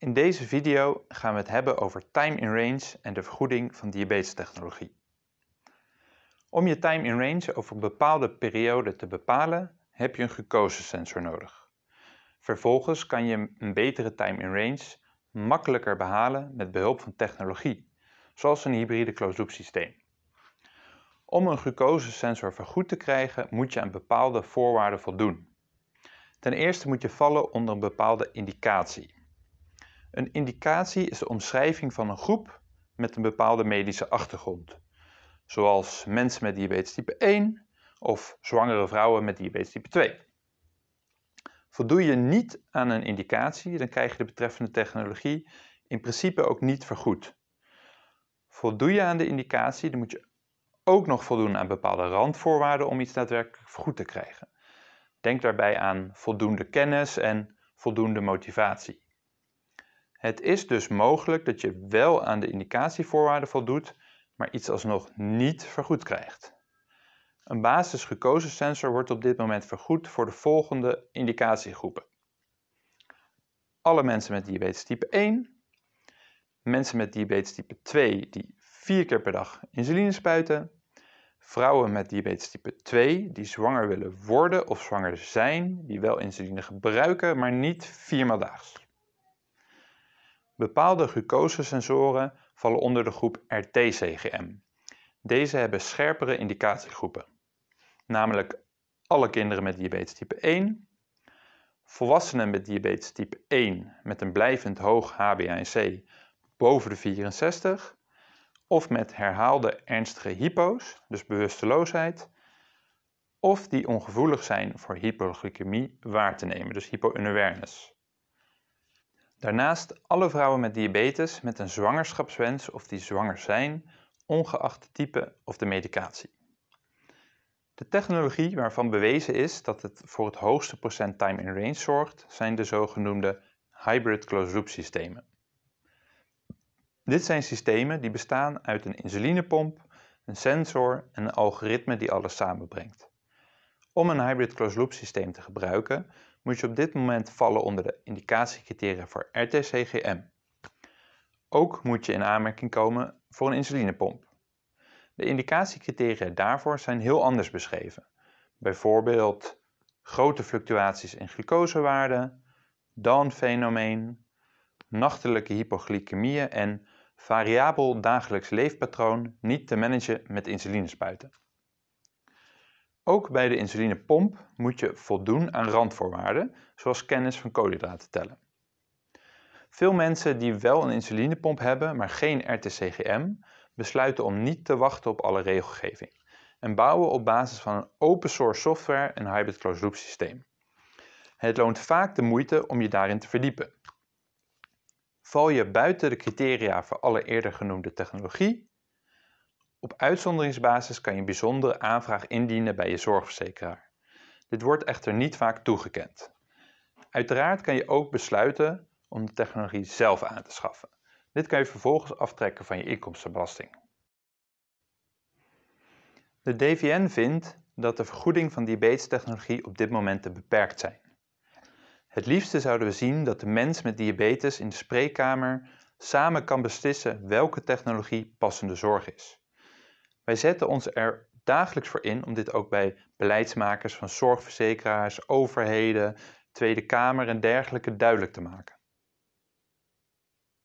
In deze video gaan we het hebben over time in range en de vergoeding van diabetestechnologie. Om je time in range over een bepaalde periode te bepalen, heb je een gekozen sensor nodig. Vervolgens kan je een betere time in range makkelijker behalen met behulp van technologie, zoals een hybride closed-loop systeem. Om een glucose sensor vergoed te krijgen, moet je aan bepaalde voorwaarden voldoen. Ten eerste moet je vallen onder een bepaalde indicatie. Een indicatie is de omschrijving van een groep met een bepaalde medische achtergrond, zoals mensen met diabetes type 1 of zwangere vrouwen met diabetes type 2. Voldoe je niet aan een indicatie, dan krijg je de betreffende technologie in principe ook niet vergoed. Voldoe je aan de indicatie, dan moet je ook nog voldoen aan bepaalde randvoorwaarden om iets daadwerkelijk vergoed te krijgen. Denk daarbij aan voldoende kennis en voldoende motivatie. Het is dus mogelijk dat je wel aan de indicatievoorwaarden voldoet, maar iets alsnog niet vergoed krijgt. Een basis sensor wordt op dit moment vergoed voor de volgende indicatiegroepen. Alle mensen met diabetes type 1, mensen met diabetes type 2 die vier keer per dag insuline spuiten, vrouwen met diabetes type 2 die zwanger willen worden of zwanger zijn, die wel insuline gebruiken, maar niet viermaal daags. Bepaalde glucose-sensoren vallen onder de groep RT-CGM. Deze hebben scherpere indicatiegroepen, namelijk alle kinderen met diabetes type 1, volwassenen met diabetes type 1 met een blijvend hoog HbA1c boven de 64 of met herhaalde ernstige hypo's, dus bewusteloosheid, of die ongevoelig zijn voor hypoglycemie waar te nemen, dus hypo-unawareness. Daarnaast alle vrouwen met diabetes met een zwangerschapswens of die zwanger zijn, ongeacht de type of de medicatie. De technologie waarvan bewezen is dat het voor het hoogste procent time in range zorgt, zijn de zogenoemde hybrid closed-loop systemen. Dit zijn systemen die bestaan uit een insulinepomp, een sensor en een algoritme die alles samenbrengt. Om een hybrid closed loop systeem te gebruiken, moet je op dit moment vallen onder de indicatiecriteria voor RT-CGM. Ook moet je in aanmerking komen voor een insulinepomp. De indicatiecriteria daarvoor zijn heel anders beschreven. Bijvoorbeeld grote fluctuaties in glucosewaarden, Down-fenomeen, nachtelijke hypoglycemieën en variabel dagelijks leefpatroon niet te managen met insulinespuiten. Ook bij de insulinepomp moet je voldoen aan randvoorwaarden, zoals kennis van koolhydraten tellen. Veel mensen die wel een insulinepomp hebben, maar geen RTCGM, besluiten om niet te wachten op alle regelgeving en bouwen op basis van een open source software en hybrid closed loop systeem. Het loont vaak de moeite om je daarin te verdiepen. Val je buiten de criteria voor alle eerder genoemde technologie, op uitzonderingsbasis kan je bijzondere aanvraag indienen bij je zorgverzekeraar. Dit wordt echter niet vaak toegekend. Uiteraard kan je ook besluiten om de technologie zelf aan te schaffen. Dit kan je vervolgens aftrekken van je inkomstenbelasting. De DVN vindt dat de vergoeding van diabetestechnologie op dit moment te beperkt zijn. Het liefste zouden we zien dat de mens met diabetes in de spreekkamer samen kan beslissen welke technologie passende zorg is. Wij zetten ons er dagelijks voor in om dit ook bij beleidsmakers van zorgverzekeraars, overheden, Tweede Kamer en dergelijke duidelijk te maken.